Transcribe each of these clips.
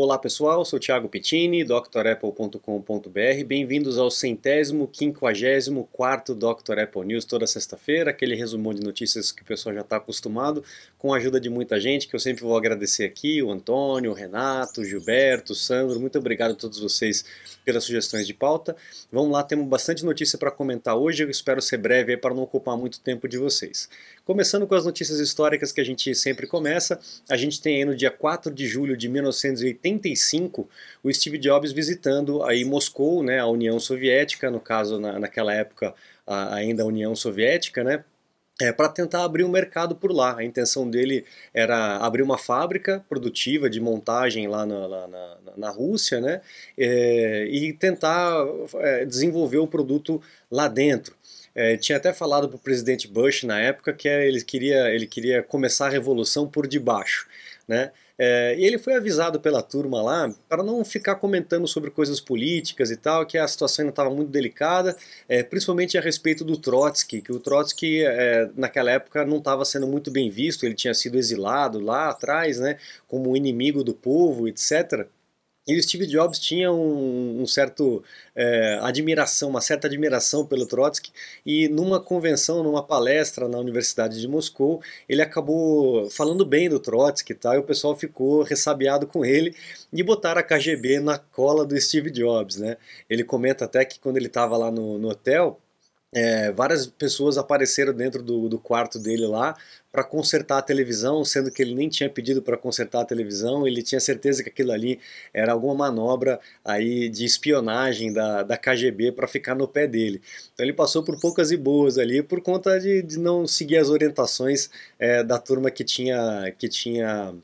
Olá pessoal, sou Thiago Pittini, drapple.com.br. Bem-vindos ao centésimo, quinquagésimo quarto Dr. Apple News toda sexta-feira, aquele resumão de notícias que o pessoal já está acostumado, com a ajuda de muita gente que eu sempre vou agradecer aqui, o Antônio, o Renato, o Gilberto, o Sandro. Muito obrigado a todos vocês pelas sugestões de pauta. Vamos lá, temos bastante notícia para comentar hoje, eu espero ser breve para não ocupar muito tempo de vocês. Começando com as notícias históricas que a gente sempre começa, a gente tem aí no dia 4 de julho de 1985 o Steve Jobs visitando aí Moscou, né, a União Soviética, no caso na, naquela época a, ainda a União Soviética, né, é, para tentar abrir um mercado por lá. A intenção dele era abrir uma fábrica produtiva de montagem lá na, na, na Rússia né? É, e tentar é, desenvolver o produto lá dentro. É, tinha até falado para o presidente Bush na época que é, ele queria, ele queria começar a revolução por debaixo, né? É, e ele foi avisado pela turma lá para não ficar comentando sobre coisas políticas e tal, que a situação ainda estava muito delicada, é, principalmente a respeito do Trotsky, que o Trotsky é, naquela época não estava sendo muito bem visto, ele tinha sido exilado lá atrás, né, como inimigo do povo, etc. E o Steve Jobs tinha um, um certo é, admiração, uma certa admiração pelo Trotsky, e numa convenção, numa palestra na Universidade de Moscou, ele acabou falando bem do Trotsky e e o pessoal ficou ressabiado com ele e botaram a KGB na cola do Steve Jobs, né? Ele comenta até que quando ele estava lá no, no hotel, é, várias pessoas apareceram dentro do, do quarto dele lá para consertar a televisão, sendo que ele nem tinha pedido para consertar a televisão, ele tinha certeza que aquilo ali era alguma manobra aí de espionagem da, da KGB para ficar no pé dele. Então ele passou por poucas e boas ali por conta de, de não seguir as orientações é, da turma que tinha, que tinha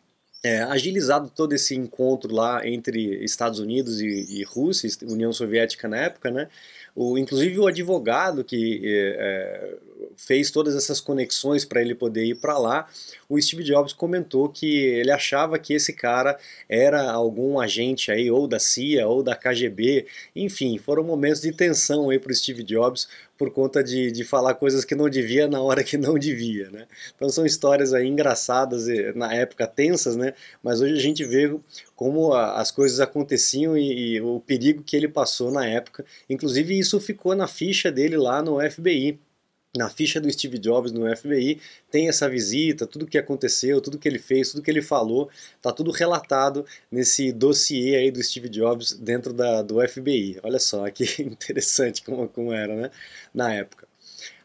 é, agilizado todo esse encontro lá entre Estados Unidos e, e Rússia, União Soviética na época, né? O, inclusive o advogado que é, fez todas essas conexões para ele poder ir para lá, o Steve Jobs comentou que ele achava que esse cara era algum agente aí ou da CIA ou da KGB, enfim, foram momentos de tensão aí para o Steve Jobs, por conta de, de falar coisas que não devia na hora que não devia, né? Então são histórias aí engraçadas, na época tensas, né? Mas hoje a gente vê como a, as coisas aconteciam e, e o perigo que ele passou na época. Inclusive isso ficou na ficha dele lá no FBI na ficha do Steve Jobs no FBI tem essa visita, tudo que aconteceu, tudo que ele fez, tudo que ele falou, tá tudo relatado nesse dossiê aí do Steve Jobs dentro da, do FBI. Olha só que interessante como, como era, né? Na época.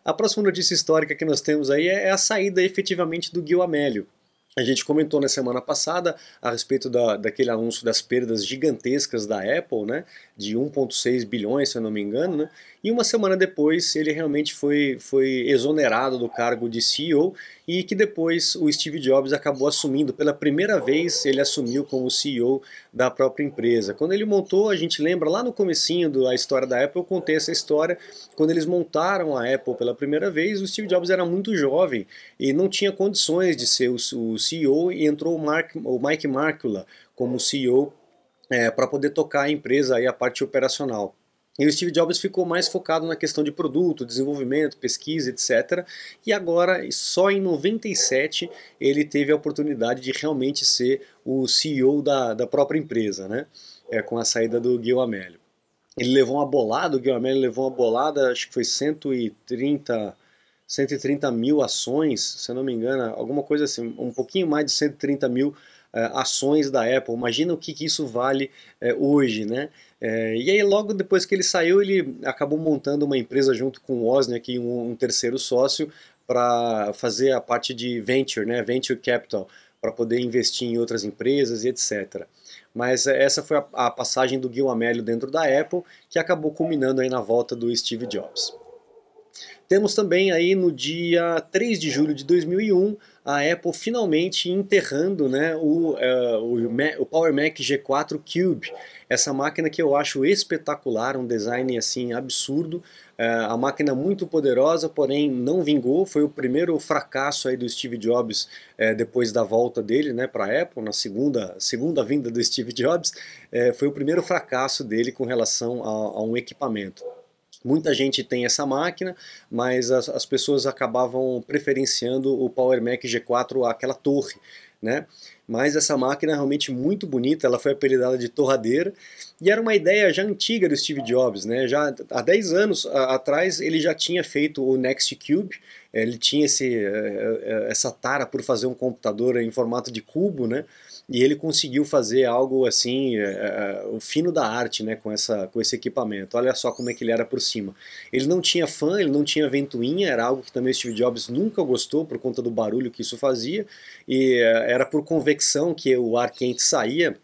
A próxima notícia histórica que nós temos aí é, é a saída efetivamente do Gil Amélio. A gente comentou na semana passada a respeito da, daquele anúncio das perdas gigantescas da Apple, né, de 1,6 bilhões, se eu não me engano, né, e uma semana depois ele realmente foi, foi exonerado do cargo de CEO e que depois o Steve Jobs acabou assumindo, pela primeira vez ele assumiu como CEO da própria empresa. Quando ele montou, a gente lembra lá no comecinho da história da Apple, eu contei essa história, quando eles montaram a Apple pela primeira vez, o Steve Jobs era muito jovem e não tinha condições de ser o, o CEO e entrou o, Mark, o Mike Markula como CEO é, para poder tocar a empresa aí a parte operacional. E o Steve Jobs ficou mais focado na questão de produto, desenvolvimento, pesquisa, etc. E agora, só em 97, ele teve a oportunidade de realmente ser o CEO da, da própria empresa, né? É, com a saída do Gil Amélio. Ele levou uma bolada, o Gil Amélio levou uma bolada, acho que foi 130 130 mil ações, se eu não me engano, alguma coisa assim, um pouquinho mais de 130 mil eh, ações da Apple. Imagina o que, que isso vale eh, hoje, né? Eh, e aí logo depois que ele saiu, ele acabou montando uma empresa junto com o Wozniak e um, um terceiro sócio para fazer a parte de venture, né? Venture capital para poder investir em outras empresas e etc. Mas essa foi a, a passagem do Gil Amélio dentro da Apple que acabou culminando aí na volta do Steve Jobs. Temos também aí no dia 3 de julho de 2001 a Apple finalmente enterrando né, o, uh, o, Mac, o Power Mac G4 Cube. Essa máquina que eu acho espetacular, um design assim absurdo, é, a máquina muito poderosa, porém não vingou. Foi o primeiro fracasso aí do Steve Jobs é, depois da volta dele né, para a Apple, na segunda, segunda vinda do Steve Jobs. foi o primeiro fracasso dele com relação a, a um equipamento. Muita gente tem essa máquina, mas as, as pessoas acabavam preferenciando o Power Mac G4 àquela torre, né? Mas essa máquina é realmente muito bonita, ela foi apelidada de torradeira, e era uma ideia já antiga do Steve Jobs, né? Já há 10 anos atrás ele já tinha feito o Next Cube, ele tinha esse, eh, eh, essa tara por fazer um computador em formato de cubo, né? e ele conseguiu fazer algo assim, é, é, o fino da arte, né, com, essa, com esse equipamento. Olha só como é que ele era por cima. Ele não tinha fã, ele não tinha ventoinha, era algo que também o Steve Jobs nunca gostou por conta do barulho que isso fazia, e é, era por convecção que o ar quente saía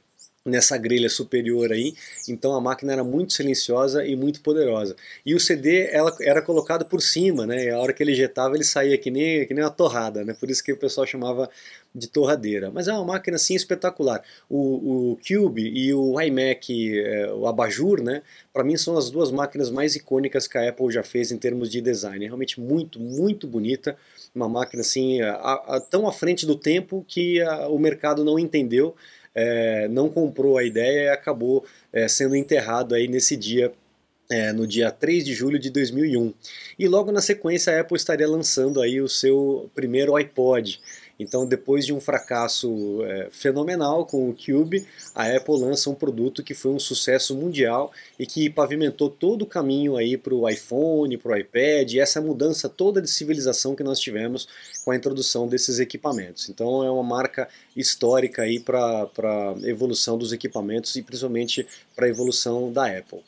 nessa grelha superior aí, então a máquina era muito silenciosa e muito poderosa. E o CD ela era colocado por cima, né? E a hora que ele jetava ele saía que nem, que nem uma torrada, né? Por isso que o pessoal chamava de torradeira. Mas é uma máquina assim espetacular. O, o Cube e o iMac, é, o Abajur, né? Para mim são as duas máquinas mais icônicas que a Apple já fez em termos de design. É realmente muito, muito bonita. Uma máquina assim a, a, tão à frente do tempo que a, o mercado não entendeu é, não comprou a ideia e acabou é, sendo enterrado aí nesse dia é, no dia 3 de julho de 2001. E logo na sequência a Apple estaria lançando aí o seu primeiro iPod. Então, depois de um fracasso é, fenomenal com o Cube, a Apple lança um produto que foi um sucesso mundial e que pavimentou todo o caminho aí para o iPhone, para o iPad, e essa mudança toda de civilização que nós tivemos com a introdução desses equipamentos. Então, é uma marca histórica aí para a evolução dos equipamentos e principalmente para a evolução da Apple.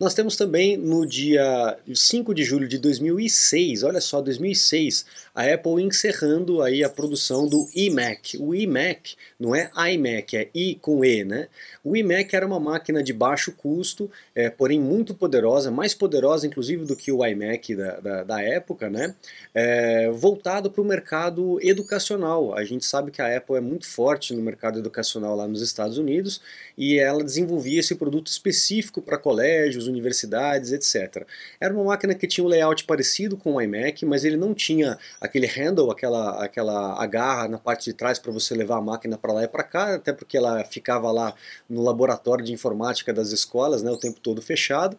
Nós temos também no dia 5 de julho de 2006, olha só, 2006, a Apple encerrando aí a produção do iMac. O iMac não é iMac, é i com e, né? O iMac era uma máquina de baixo custo, é, porém muito poderosa, mais poderosa inclusive do que o iMac da, da, da época, né? É, voltado para o mercado educacional. A gente sabe que a Apple é muito forte no mercado educacional lá nos Estados Unidos e ela desenvolvia esse produto específico para colégios, universidades, etc. Era uma máquina que tinha um layout parecido com o iMac, mas ele não tinha aquele handle, aquela, aquela agarra na parte de trás para você levar a máquina para lá e para cá, até porque ela ficava lá no laboratório de informática das escolas né, o tempo todo fechado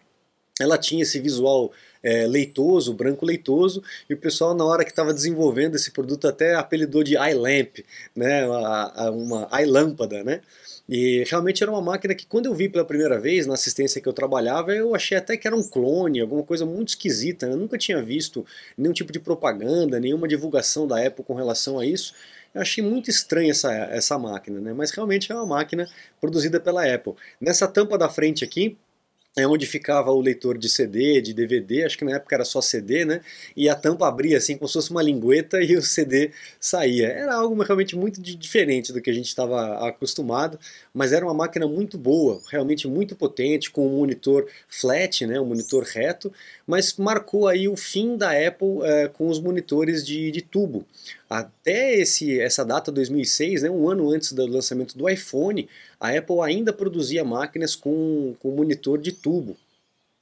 ela tinha esse visual é, leitoso, branco leitoso, e o pessoal na hora que estava desenvolvendo esse produto até apelidou de iLamp, né, a, a uma iLâmpada, né, e realmente era uma máquina que quando eu vi pela primeira vez na assistência que eu trabalhava, eu achei até que era um clone, alguma coisa muito esquisita, né? eu nunca tinha visto nenhum tipo de propaganda, nenhuma divulgação da Apple com relação a isso, eu achei muito estranha essa, essa máquina, né, mas realmente é uma máquina produzida pela Apple. Nessa tampa da frente aqui, é onde ficava o leitor de CD, de DVD, acho que na época era só CD, né? E a tampa abria assim como se fosse uma lingueta e o CD saía. Era algo realmente muito diferente do que a gente estava acostumado, mas era uma máquina muito boa, realmente muito potente, com um monitor flat, né? Um monitor reto, mas marcou aí o fim da Apple é, com os monitores de, de tubo. Até esse, essa data 2006, né, um ano antes do lançamento do iPhone, a Apple ainda produzia máquinas com, com monitor de tubo,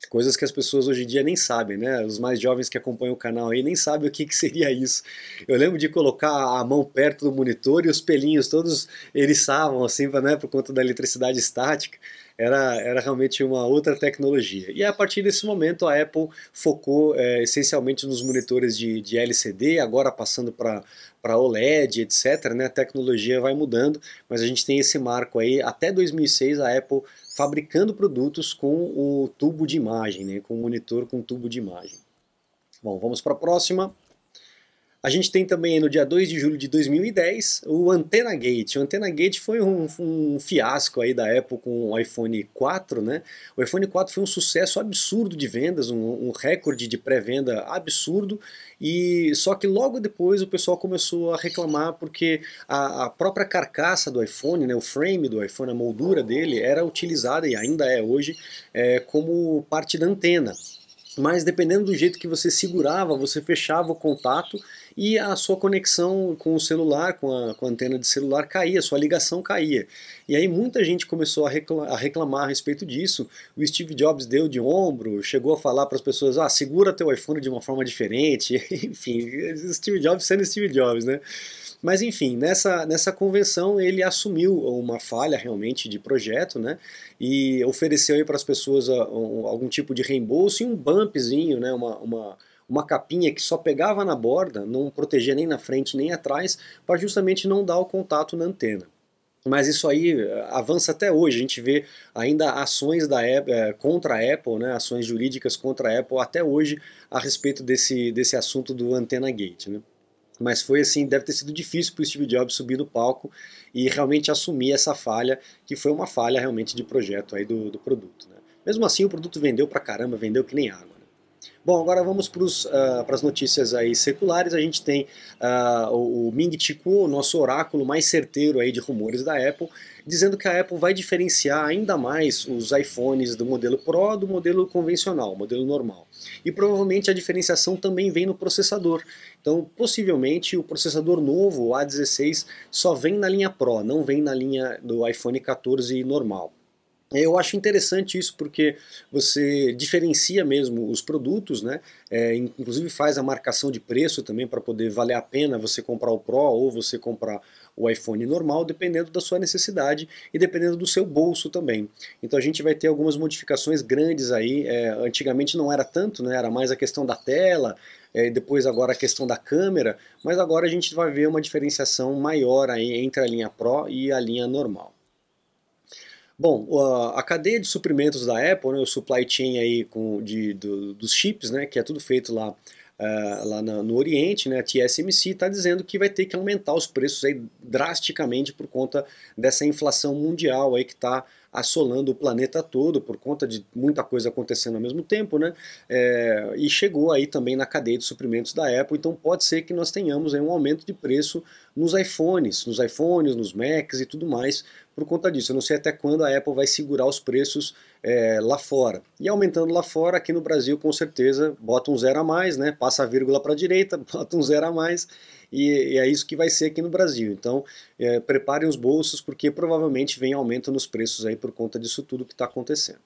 coisas que as pessoas hoje em dia nem sabem, né? Os mais jovens que acompanham o canal aí nem sabem o que, que seria isso. Eu lembro de colocar a mão perto do monitor e os pelinhos todos eriçavam assim, né, por conta da eletricidade estática era, era realmente uma outra tecnologia. E a partir desse momento a Apple focou é, essencialmente nos monitores de, de LCD, agora passando para para OLED, etc. Né? A tecnologia vai mudando, mas a gente tem esse marco aí até 2006 a Apple fabricando produtos com o tubo de imagem, né? com o monitor com tubo de imagem. Bom, vamos para a próxima. A gente tem também no dia 2 de julho de 2010 o Antena Gate. O Antena Gate foi um, um, fiasco aí da época com o iPhone 4, né? O iPhone 4 foi um sucesso absurdo de vendas, um, um recorde de pré-venda absurdo. E só que logo depois o pessoal começou a reclamar porque a, a própria carcaça do iPhone, né, o frame do iPhone, a moldura dele era utilizada e ainda é hoje é, como parte da antena mas dependendo do jeito que você segurava, você fechava o contato e a sua conexão com o celular, com a, com a antena de celular caía, sua ligação caía. E aí muita gente começou a, a reclamar a respeito disso. O Steve Jobs deu de ombro, chegou a falar para as pessoas: ah, segura teu iPhone de uma forma diferente. enfim, Steve Jobs sendo Steve Jobs, né? Mas enfim, nessa, nessa convenção ele assumiu uma falha realmente de projeto, né? E ofereceu aí para as pessoas ah, algum tipo de reembolso e um bumpzinho, né? Uma, uma, uma capinha que só pegava na borda, não protegia nem na frente nem atrás, para justamente não dar o contato na antena. Mas isso aí eh, avança até hoje. A gente vê ainda ações da Apple, eh, contra a Apple, né, ações jurídicas contra a Apple até hoje a respeito desse, desse assunto do antena gate. Né? Mas foi assim, deve ter sido difícil para o Steve Jobs subir no palco e realmente assumir essa falha, que foi uma falha realmente de projeto aí do, do produto. Né? Mesmo assim, o produto vendeu pra caramba, vendeu que nem água. Bom, agora vamos para uh, as notícias aí seculares. A gente tem uh, o, Ming Chi Kuo, nosso oráculo mais certeiro aí de rumores da Apple, dizendo que a Apple vai diferenciar ainda mais os iPhones do modelo Pro do modelo convencional, modelo normal. E provavelmente a diferenciação também vem no processador. Então, possivelmente o processador novo, o A16, só vem na linha Pro, não vem na linha do iPhone 14 normal. Eu acho interessante isso porque você diferencia mesmo os produtos, né? É, inclusive faz a marcação de preço também para poder valer a pena você comprar o Pro ou você comprar o iPhone normal, dependendo da sua necessidade e dependendo do seu bolso também. Então a gente vai ter algumas modificações grandes aí. É, antigamente não era tanto, né? Era mais a questão da tela, é, depois agora a questão da câmera, mas agora a gente vai ver uma diferenciação maior aí entre a linha Pro e a linha normal. Bom, a cadeia de suprimentos da Apple, né, o supply chain aí com, de, do, dos chips, né, que é tudo feito lá, uh, lá na, no Oriente, né, a TSMC está dizendo que vai ter que aumentar os preços aí drasticamente por conta dessa inflação mundial aí que está assolando o planeta todo por conta de muita coisa acontecendo ao mesmo tempo, né? É, e chegou aí também na cadeia de suprimentos da Apple, então pode ser que nós tenhamos aí um aumento de preço nos iPhones, nos iPhones, nos Macs e tudo mais por conta disso. Eu não sei até quando a Apple vai segurar os preços é, lá fora. E aumentando lá fora, aqui no Brasil, com certeza, bota um zero a mais, né? Passa a vírgula para a direita, bota um zero a mais, e, e, é isso que vai ser aqui no Brasil. Então, é, preparem os bolsos, porque provavelmente vem aumento nos preços aí por conta disso tudo que está acontecendo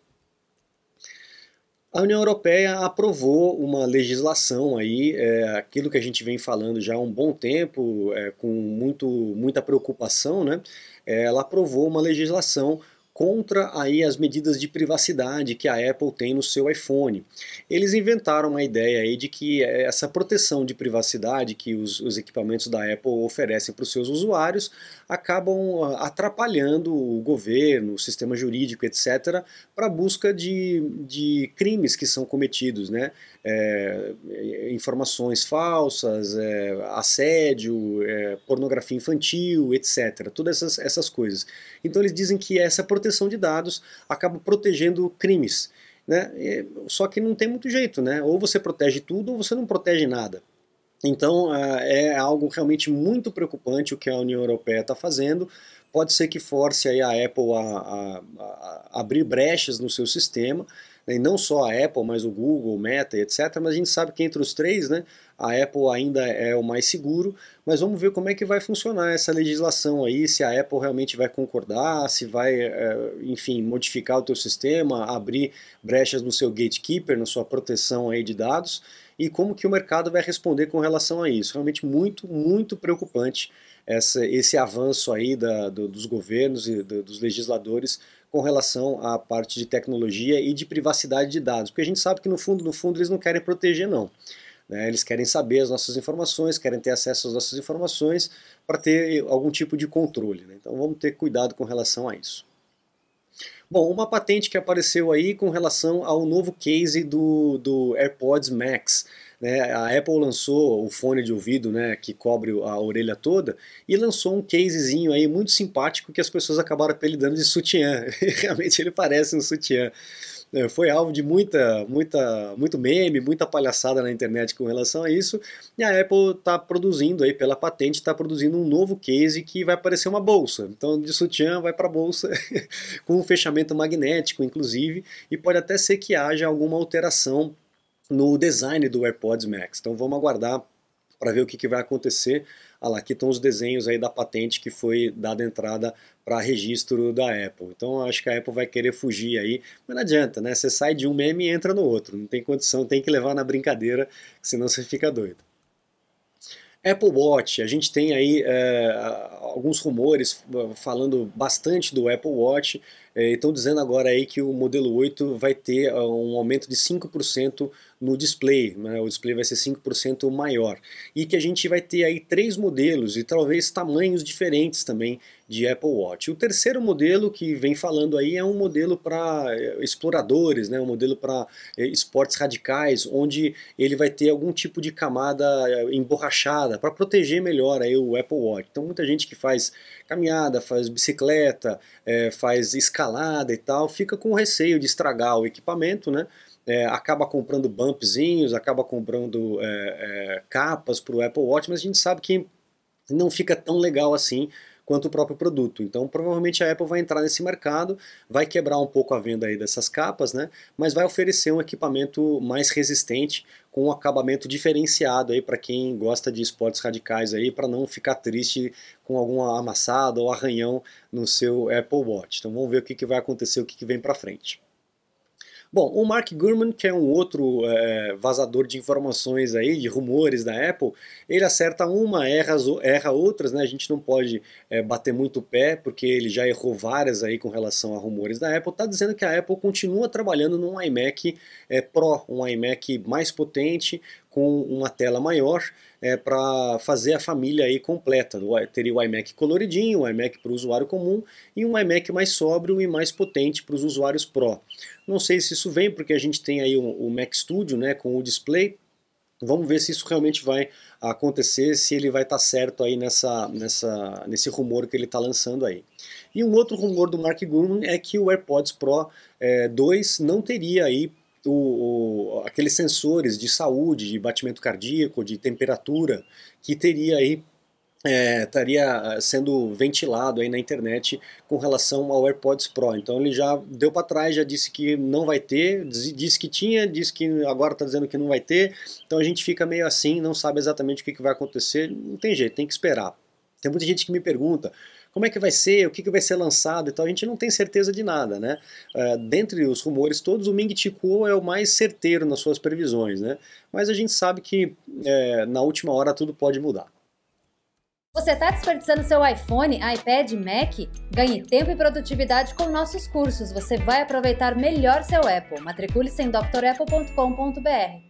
a União Europeia aprovou uma legislação aí, é, aquilo que a gente vem falando já há um bom tempo, é, com muito, muita preocupação, né? ela aprovou uma legislação contra aí as medidas de privacidade que a Apple tem no seu iPhone. Eles inventaram uma ideia aí de que é essa proteção de privacidade que os, os equipamentos da Apple oferecem para os seus usuários acabam ah, atrapalhando o governo, o sistema jurídico, etc., para busca de, de crimes que são cometidos, né? É, informações falsas, é, assédio, é, pornografia infantil, etc. Todas essas, essas coisas. Então eles dizem que essa proteção proteção de dados acaba protegendo crimes. Né? Só que não tem muito jeito, né? Ou você protege tudo ou você não protege nada. Então é, é algo realmente muito preocupante o que a União Europeia está fazendo, pode ser que force aí a Apple a, a, a abrir brechas no seu sistema, né? e não só a Apple, mas o Google, o Meta, etc. Mas a gente sabe que entre os três, né, a Apple ainda é o mais seguro, mas vamos ver como é que vai funcionar essa legislação aí, se a Apple realmente vai concordar, se vai, eh, enfim, modificar o teu sistema, abrir brechas no seu gatekeeper, na sua proteção aí de dados, e como que o mercado vai responder com relação a isso. Realmente muito, muito preocupante essa, esse avanço aí da, do, dos governos e do, dos legisladores com relação à parte de tecnologia e de privacidade de dados, porque a gente sabe que no fundo, no fundo, eles não querem proteger não. Né? Eles querem saber as nossas informações, querem ter acesso às nossas informações para ter algum tipo de controle. Né? Então vamos ter cuidado com relação a isso. Bom, uma patente que apareceu aí com relação ao novo case do, do AirPods Max. Né? A Apple lançou o fone de ouvido, né, que cobre a orelha toda, e lançou um casezinho aí muito simpático que as pessoas acabaram apelidando de sutiã. Realmente ele parece um sutiã. É, foi alvo de muita, muita, muito meme, muita palhaçada na internet com relação a isso. E a Apple está produzindo aí pela patente, está produzindo um novo case que vai parecer uma bolsa. Então de sutiã vai para bolsa com um fechamento magnético, inclusive, e pode até ser que haja alguma alteração no design do AirPods Max. Então vamos aguardar para ver o que, que vai acontecer. Ah lá, aqui estão os desenhos aí da patente que foi dada entrada para registro da Apple. Então acho que a Apple vai querer fugir aí, mas não adianta, né? Você sai de um meme e entra no outro, não tem condição, tem que levar na brincadeira, senão você fica doido. Apple Watch, a gente tem aí é, alguns rumores eh, falando bastante do Apple Watch. É, estão dizendo agora aí que o modelo 8 vai ter ah, um aumento de 5% no display, né? o display vai ser 5% maior. E que a gente vai ter aí três modelos e talvez tamanhos diferentes também de Apple Watch. O terceiro modelo que vem falando aí é um modelo para eh, exploradores, né? um modelo para eh, esportes radicais, onde ele vai ter algum tipo de camada eh, emborrachada para proteger melhor aí o Apple Watch. Então muita gente que faz caminhada, faz bicicleta, é, faz escada escalada e tal, fica com receio de estragar o equipamento, né? É, acaba comprando bumpzinhos, acaba comprando é, é, capas para o Apple Watch, mas a gente sabe que não fica tão legal assim quanto o próprio produto. Então, provavelmente a Apple vai entrar nesse mercado, vai quebrar um pouco a venda aí dessas capas, né? Mas vai oferecer um equipamento mais resistente, com um acabamento diferenciado aí para quem gosta de esportes radicais aí, para não ficar triste com alguma amassada ou arranhão no seu Apple Watch. Então, vamos ver o que, que vai acontecer, o que, que vem para frente. Bom, o Mark Gurman, que é um outro é, vazador de informações aí, de rumores da Apple, ele acerta uma, erra, erra outras, né? A gente não pode é, bater muito o pé, porque ele já errou várias aí com relação a rumores da Apple. Tá dizendo que a Apple continua trabalhando num iMac é, Pro, um iMac mais potente, com uma tela maior é, para fazer a família aí completa. Teria o iMac coloridinho, o iMac para o usuário comum e um iMac mais sóbrio e mais potente para os usuários Pro. Não sei se isso vem porque a gente tem aí o Mac Studio né, com o display, Vamos ver se isso realmente vai acontecer, se ele vai estar tá certo aí nessa, nessa, nesse rumor que ele está lançando aí. E um outro rumor do Mark Gurman é que o AirPods Pro é, 2 não teria aí o, o, aqueles sensores de saúde, de batimento cardíaco, de temperatura, que teria aí é, estaria ah, sendo ventilado aí na internet com relação ao AirPods Pro. Então ele já deu para trás, já disse que não vai ter, disse que tinha, disse que agora está dizendo que não vai ter. Então a gente fica meio assim, não sabe exatamente o que, que vai acontecer. Não tem jeito, tem que esperar. Tem muita gente que me pergunta, como é que vai ser, o que, que vai ser lançado e tal, a gente não tem certeza de nada, né? Uh, dentre os rumores todos, o Ming Chi Kuo é o mais certeiro nas suas previsões, né? Mas a gente sabe que é, na última hora tudo pode mudar. Você está desperdiçando seu iPhone, iPad, Mac? Ganhe tempo e produtividade com nossos cursos. Você vai aproveitar melhor seu Apple. Matricule-se em drapple.com.br.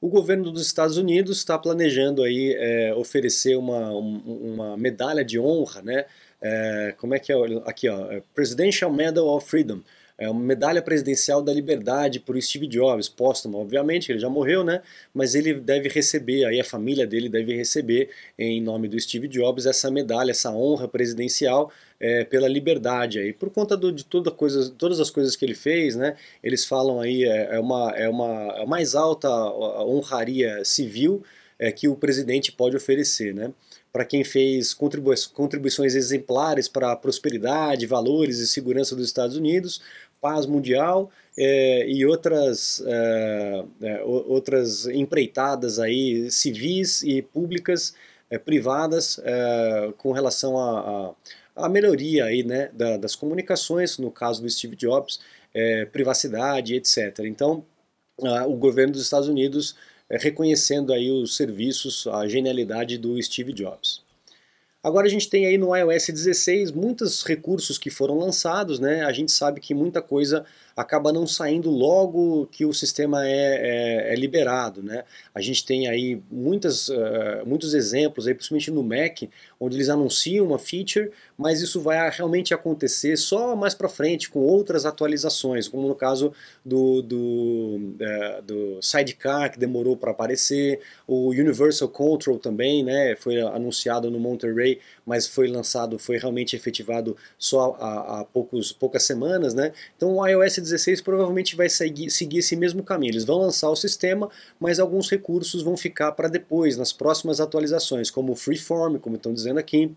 O governo dos Estados Unidos está planejando aí é, oferecer uma, uma medalha de honra, né? É, como é que é? Aqui, ó, é, Presidential Medal of Freedom é uma medalha presidencial da liberdade por Steve Jobs, póstuma, obviamente, ele já morreu, né? Mas ele deve receber, aí a família dele deve receber, em nome do Steve Jobs, essa medalha, essa honra presidencial é, pela liberdade aí, por conta do, de toda coisa, todas as coisas que ele fez, né? Eles falam aí, é, é uma, é uma a é mais alta honraria civil é, que o presidente pode oferecer, né? para quem fez contribuições exemplares para a prosperidade, valores e segurança dos Estados Unidos, paz mundial é, e outras, é, é, outras empreitadas aí civis e públicas, é, privadas, é, com relação à a, a, a, melhoria aí, né, da, das comunicações, no caso do Steve Jobs, é, privacidade, etc. Então, a, o governo dos Estados Unidos reconhecendo aí os serviços, a genialidade do Steve Jobs. Agora a gente tem aí no iOS 16 muitos recursos que foram lançados, né? A gente sabe que muita coisa acaba não saindo logo que o sistema é, é, é liberado. Né? A gente tem aí muitas, uh, muitos exemplos, aí, principalmente no Mac, onde eles anunciam uma feature, mas isso vai realmente acontecer só mais para frente com outras atualizações, como no caso do, do, uh, do Sidecar, que demorou para aparecer, o Universal Control também, né? foi anunciado no Monterey, mas foi lançado, foi realmente efetivado só há, há poucos, poucas semanas. Né? Então o iOS 16 provavelmente vai seguir, seguir esse mesmo caminho. Eles vão lançar o sistema, mas alguns recursos vão ficar para depois, nas próximas atualizações, como o Freeform, como estão dizendo aqui,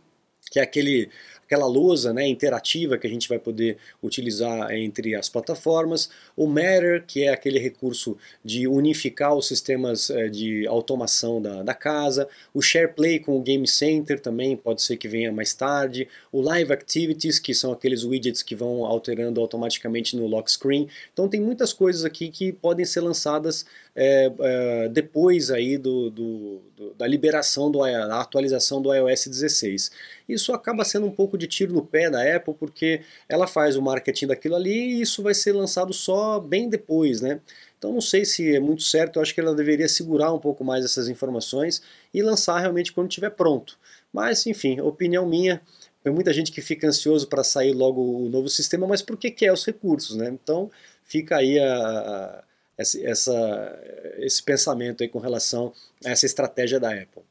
que é aquele, aquela lousa né, interativa que a gente vai poder utilizar entre as plataformas, o Matter, que é aquele recurso de unificar os sistemas eh, de automação da, da casa, o SharePlay com o Game Center também pode ser que venha mais tarde, o Live Activities, que são aqueles widgets que vão alterando automaticamente no lock screen. Então tem muitas coisas aqui que podem ser lançadas é, é, depois aí do, do, do, da liberação, do, da atualização do iOS 16. Isso acaba sendo um pouco de tiro no pé da Apple, porque ela faz o marketing daquilo ali e isso vai ser lançado só bem depois, né? Então não sei se é muito certo, eu acho que ela deveria segurar um pouco mais essas informações e lançar realmente quando estiver pronto. Mas enfim, opinião minha, tem muita gente que fica ansioso para sair logo o novo sistema, mas por que quer é os recursos, né? Então fica aí a, a, essa, esse pensamento aí com relação a essa estratégia da Apple.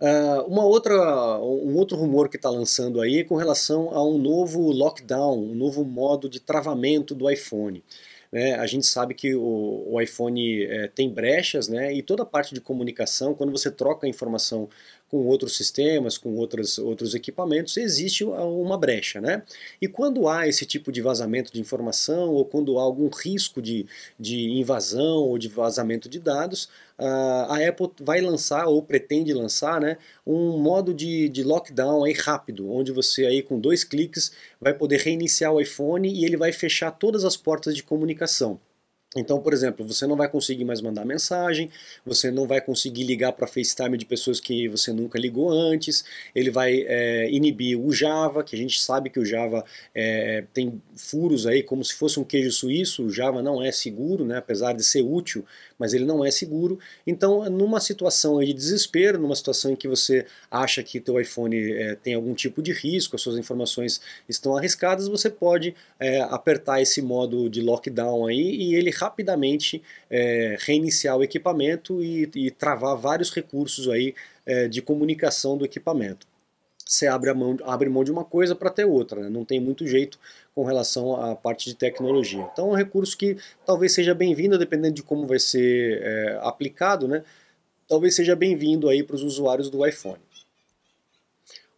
Uh, uma outra, um outro rumor que está lançando aí é com relação a um novo lockdown, um novo modo de travamento do iPhone. Né? A gente sabe que o, o iPhone é, tem brechas né? e toda a parte de comunicação, quando você troca informação com outros sistemas, com outras, outros equipamentos, existe uma brecha. Né? E quando há esse tipo de vazamento de informação ou quando há algum risco de, de invasão ou de vazamento de dados, ah, a Apple vai lançar ou pretende lançar né, um modo de, de lockdown aí rápido, onde você aí com dois cliques vai poder reiniciar o iPhone e ele vai fechar todas as portas de comunicação. Então, por exemplo, você não vai conseguir mais mandar mensagem, você não vai conseguir ligar para FaceTime de pessoas que você nunca ligou antes, ele vai é, inibir o Java, que a gente sabe que o Java é, tem furos aí como se fosse um queijo suíço, o Java não é seguro, né, apesar de ser útil, mas ele não é seguro. Então, numa situação de desespero, numa situação em que você acha que teu iPhone é, tem algum tipo de risco, as suas informações estão arriscadas, você pode apertar esse modo de lockdown aí e ele rapidamente é, reiniciar o equipamento e, e, travar vários recursos aí é, de comunicação do equipamento. Você abre, mão, abre mão de uma coisa para ter outra, né? não tem muito jeito com relação à parte de tecnologia. Então é um recurso que talvez seja bem-vindo, dependendo de como vai ser é, aplicado, né? talvez seja bem-vindo aí para os usuários do iPhone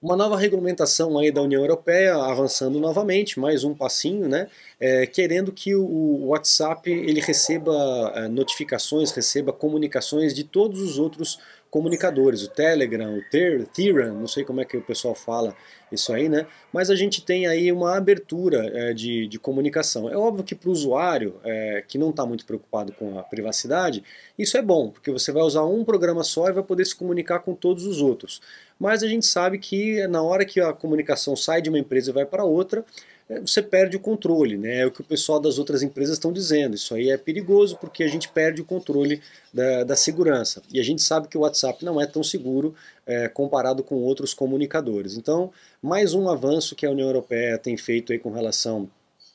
uma nova regulamentação aí da União Europeia avançando novamente, mais um passinho, né? É, querendo que o WhatsApp ele receba é, notificações, receba comunicações de todos os outros comunicadores, o Telegram, o Ter Theorem, não sei como é que o pessoal fala isso aí, né? Mas a gente tem aí uma abertura é, de, de comunicação. É óbvio que para o usuário é, que não está muito preocupado com a privacidade, isso é bom, porque você vai usar um programa só e vai poder se comunicar com todos os outros. Mas a gente sabe que na hora que a comunicação sai de uma empresa e vai para outra, é, você perde o controle, né? É o que o pessoal das outras empresas estão dizendo. Isso aí é perigoso porque a gente perde o controle da, da segurança. E a gente sabe que o WhatsApp não é tão seguro é, comparado com outros comunicadores. Então, mais um avanço que a União Europeia tem feito aí com relação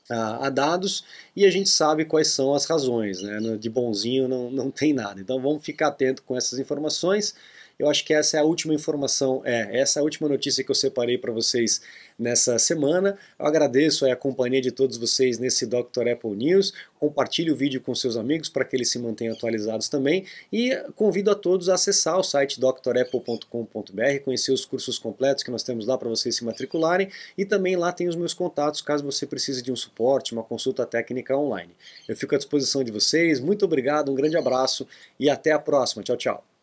a, a, dados e a gente sabe quais são as razões. Né? De bonzinho não, não tem nada. Então vamos ficar atento com essas informações. Eu acho que essa é a última informação, é, essa é a última notícia que eu separei para vocês nessa semana. Eu agradeço a companhia de todos vocês nesse Dr. Apple News. Compartilhe o vídeo com seus amigos para que eles se mantenham atualizados também. E convido a todos a acessar o site drapple.com.br, conhecer os cursos completos que nós temos lá para vocês se matricularem. E também lá tem os meus contatos caso você precise de um suporte, uma consulta técnica online. Eu fico à disposição de vocês. Muito obrigado, um grande abraço e até a próxima. Tchau, tchau.